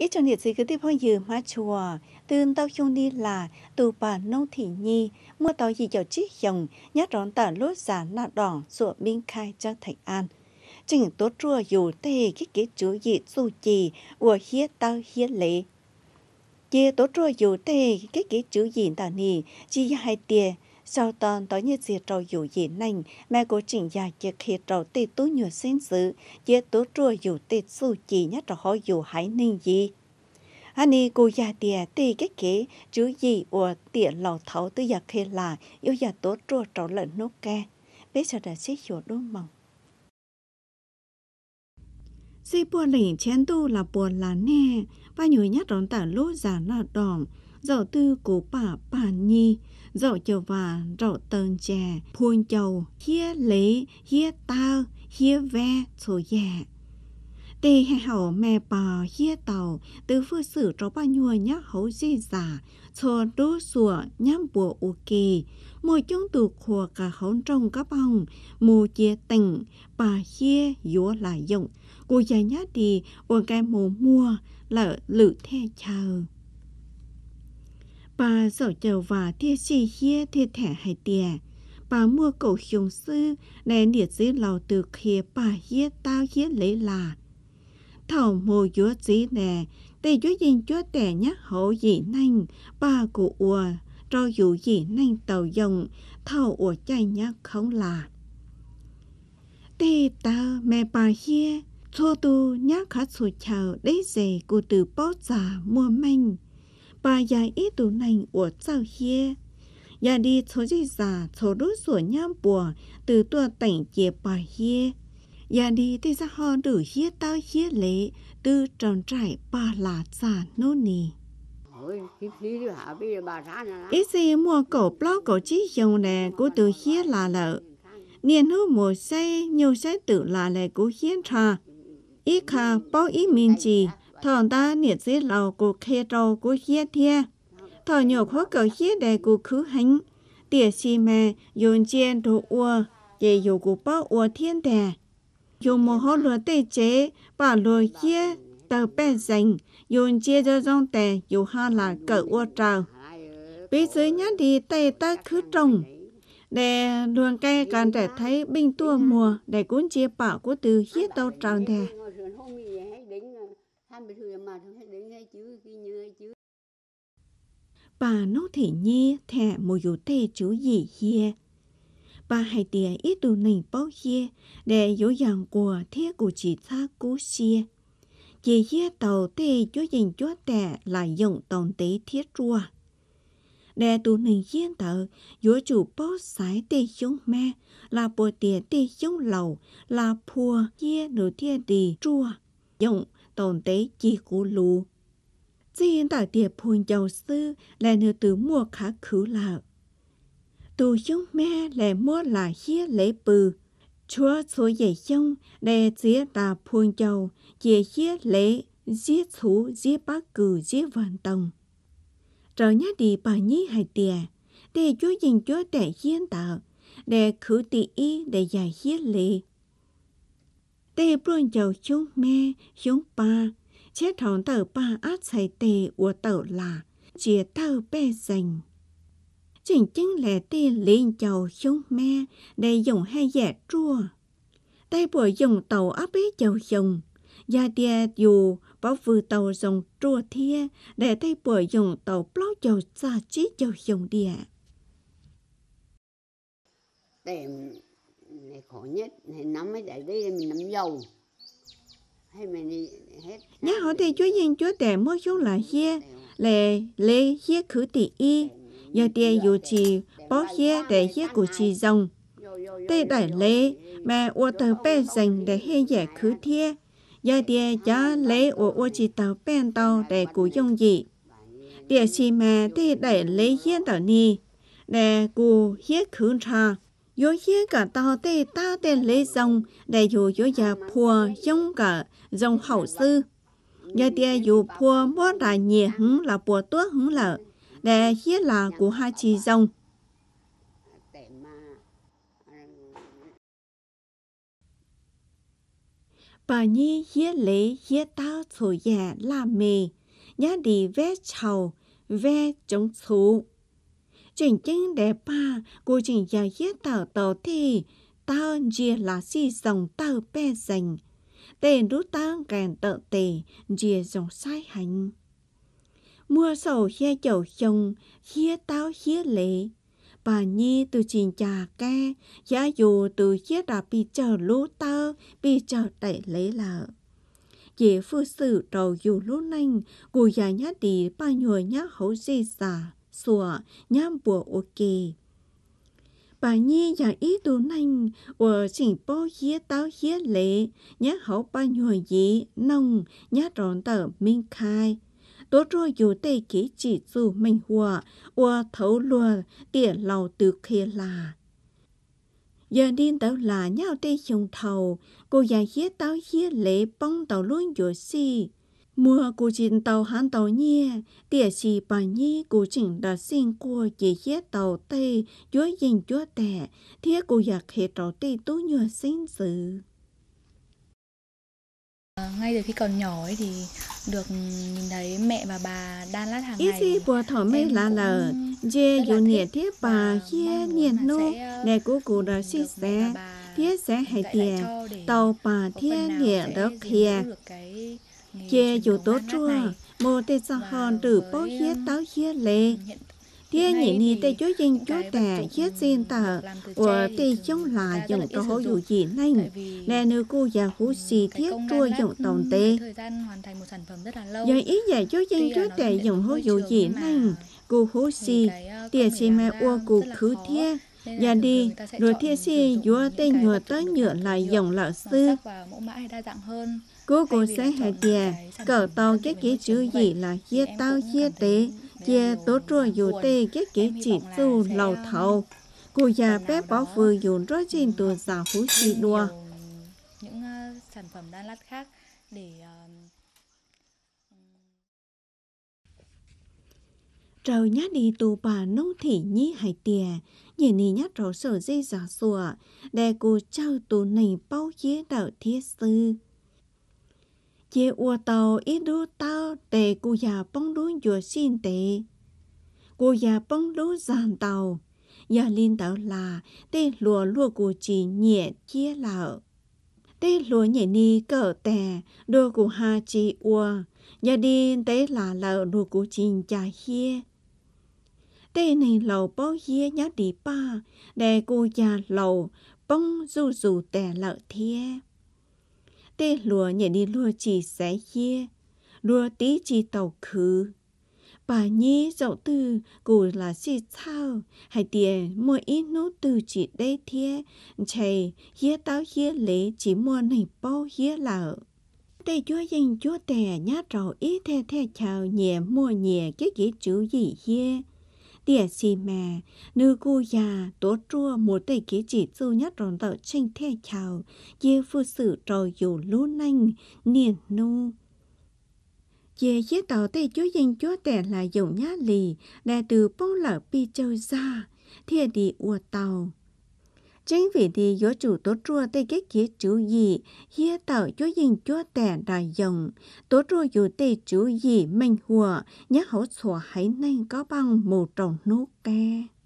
ít trong nhiệt gì cái tiếp hoa dừa má chùa từ tao chung đi là từ bà nông thị nhi mưa tàu gì giàu chiếc dòng nhát rón tả lốt giả nạ đỏ sụa minh khai cho thành an trình tốt chùa dù tê cái cái chú gì dù chì ủa hiết tao hiết lệ chia tốt chùa dù tê cái cái chú gì tả nì chi hai tiền sau tòn tối như diệt trầu dụ dị nành mẹ cố trình gia chiếc khi trầu tì tú nhựa xin dữ chiếc tú trùa dụ tì su chỉ nhất trầu hỏi dụ hãy nên gì anh cô già tiề tì cái kế chứ gì của tiề lò thấu tư giặc khi là yêu già tố trùa trầu lợn nốt ke bé sợ đã xích hiểu đúng mong Sĩ bùa lỉnh chén tu là bùa là nè, và nhồi nhát đón tả lô giả là đòn, rõ tư của bà bà nhi, rõ chờ và rõ tần trẻ, phun chầu, hía lý, hía tao, hía ve, số dạ. Tê hè hậu mẹ bà hía tàu, từ phương sử trò bà nhua nhá hấu dì giả, cho đô sủa nhắm bùa ô kì. mỗi chung tù khùa cả hóng trong các bông, mùa chia tỉnh, bà hía dúa lại dụng. Cô già nhá đi, ổn cái mùa mua, lỡ lử theo chờ bà sở chờ và thiê chi hia thiê thẻ hay tìa. Bà mua cổ hiồng sư, nè nhiệt dĩ lào từ khía bà hia tao hia lấy là. Thảo mô dúa dĩ nè, tê dúa dình chúa tẻ nhắc hổ dị nanh, bà cụ ùa, rau dù dị nanh tàu dòng, thảo ùa chay nhắc không là. Tê tao mẹ bà hia, cho tu nhắc khá sù chào đế dề cụ từ bó già mua manh bà già ý tù nành của cháu hiê. Già đi cho dì già cho đốt sổ nham bùa từ tùa tảnh chế bà hiê. Già đi thì ra họ đủ hiê tao hiê lệ từ tròn trải bà là già nô nì. Ý gì mua cổ blog cổ chí dùng nè của từ hiê là lợ. niên hữu mùa xe nhiều xe tử là lệ của hiến trà. Ý khà bao ý mình chỉ thằng ta niệm giết lầu của khe trâu của khía thia thằng nhỏ khó cầu khía đầy của khứ hành tiếc xì mẹ dồn chiên đồ ua dễ dù của bao ua thiên đè dùng một hốt lúa tê chế bảo lúa khía tờ bè dành dồn chia cho rong tè dù ha là cỡ ua trào bí dưới nhát đi tê ta khứ trồng để luôn cây càng trẻ thấy binh tua mùa để cuốn chia bảo của từ khía tàu trào đè bà nó thể nhé thẻ một yếu tê chú gì hiê. Bà hãy tìa ít tù nảnh bao hiê để dỗ dàng của thế của chị ta cú xìa. chị hiê tàu tê cho dành cho tẻ là dòng tổng tế thiết rùa. Để tù nảnh hiên tờ, dỗ chủ bao sái tê chống me là bộ tiền tê chống lầu là phùa hiê nửa thiên đi rùa. Dòng tổng tế chi cú lù. Chỉ hiện tạo tiệp phun giàu sư là nửa từ mua khá khứ lạc, Tù chung mẹ là mua là hiế lễ bừ. Chúa số dạy xong là chế tà phun giàu, chế hiế lễ, chế thú, chế bác cử, chế vận tông. Rồi nhá đi bà nhí hai tìa, để chúa dành chúa để hiên tạo, để khứ tị y để giải hiế lễ tê buôn dầu chúng mê, chúng ba, chết thóng tờ ba át xài tê của tờ là, chia tờ bê dành. Chuyện chính là tê liên dầu chúng mê, để dùng hai giả trua, Tây bùa dùng tàu áp bế dầu dùng, gia đia dù bảo vừa tàu dùng trua thia, để tây bùa dùng tàu blog dầu xa chí dầu dùng địa này khổ nhất thì nắm mới để đây mình nắm dầu hay mình đi hết nhớ họ thì chúa yên chúa để mất chỗ là hia lệ lệ hia khử tỷ y giờ tiền dù chỉ bó hia để hia của chị dòng tê đại lệ mà ô tờ bè dành để hê giải khứ thiê giờ tiền giá lệ ô ô chỉ tàu bèn tàu để cụ dùng gì địa chỉ mà tê đại lệ hia tờ ni để cụ hia khứ trà yo ye cả tao tê ta tê lê dòng đại dù yo ya phua dòng cả dòng hậu sư yo tia dù phua bó đà nhẹ hứng là bùa tuốt hứng lợ đại hiế là của hai chị dòng bà nhi hiế lễ hiế tao thổ dạ la mề nhá đi vé chầu vé chống thú chuyện chân đẹp ba cô chỉ giải yết tạo tàu thì ta chỉ là si dòng tao bè dành tên rút tao càng tợ tề chỉ dòng sai hành mua sầu hia chầu chồng hia tao hia lệ bà nhi từ chín trà ke, giá dù từ hia đã bị chờ lũ tao bị chờ tẩy lấy lợ dễ phu sự trầu dù lũ nanh cụ già nhát đi ba nhồi nhát hấu gì giả sủa nhám bùa ô kì. Bà nhi giả ý tù nành ở chỉnh bó hía táo hía lệ, nhá hậu ba nhùa dí, nông, nhá rộn tờ minh khai. Tố rô dù tê ký chỉ dù mình hùa, ở thấu lùa, tỉa lầu từ khê là giờ đi tàu là nhau tê chồng thầu cô già hía tao hía lệ bông tàu luôn dỗ si Mùa cú trình tàu hán tàu nhé, tỉa chỉ bà nhi cú trình đã xin cua chỉ hết tàu tây, chúa dình chúa tẻ, thế cụ giặc hệ tàu tây tú nhựa sinh sự. À, ngay từ khi còn nhỏ ấy thì được nhìn thấy mẹ và bà đan lát hàng ngày. Ít khi của thỏ mê là lờ, dê dù nhiệt thiết bà kia nhiệt nô, nè ờ, cụ cụ đã xin xe, thiết sẽ hay tiền, tàu bà thiết nhiệt đất kia chế dù tố trua, mô tê sa hòn từ bó hiết táo hiết lệ. Thế nhị ni tê chúa dân chúa tè hiết xin tờ, của tê chống là dòng tổ hữu dù gì nanh, nè nữ cô già hú xì thiết trua dòng tổng tê. Giờ ý dạy chúa dân chúa tè dòng hữu dù gì nanh, cô hú xì, tìa xì mẹ ua cụ khứ thiết, và đi, rồi thiên si dùa tên hùa tới nhựa lại dòng lão sư. Cô cô sẽ hạ dìa, cỡ tàu cái kế chữ gì là chia tao chia tế, chia tố trùa dù tê cái kế chỉ dù lầu um, thầu. Cô già bé bỏ vừa dùng rất trên tùa giả hú chi đua. Những uh, sản phẩm đan lát khác để uh, trời nhát đi tù bà nâu thị nhi hải tìa, nhìn nì nhát rõ sở dây giả sủa, đè cô trâu tù này bao dế đạo thiết sư. Chế ua tàu ít đô tao để cô già bóng đố dùa xin tệ. Cô già bóng đố giàn tàu, già linh tàu là tê lùa lùa cô chỉ nhẹ chia lão. Tê lùa nhẹ ni cỡ tè, đô cô hà chỉ ua, gia đi tê là lợ lùa cô chỉ chà hiê tê này lầu bó hie nhá đi ba, đè cô già lầu, bông dù dù tè lợ thia. Tê lùa nhẹ đi lùa chỉ xé hie, lùa tí chỉ tàu khứ. Bà nhi dậu tư, cụ là xì sao, hay tiền mua ít nốt từ chỉ đây thia, chày hie táo hie lế chỉ mua này bó hie lợ tê cho dân cho tè nhát trầu ít the the chào nhẹ mua nhẹ cái gì chữ gì hie địa chỉ mẹ nữ cô già tố chua một tay kế chỉ dù nhất rộn tờ tranh thê chào dê phụ sự trò dù lũ nanh niền nu, dê dê tàu tay chúa danh chúa tẻ là dòng nhá lì là từ bông lở pi châu ra thiệt đi ua tàu chính vì thế do chủ tố trua tê kết kia chú gì hia tạo gió dình chúa tẻ đại dòng tố trua dù tê chú gì mạnh hùa nhắc hỗ sổ hãy nên có bằng mù trồng nốt ca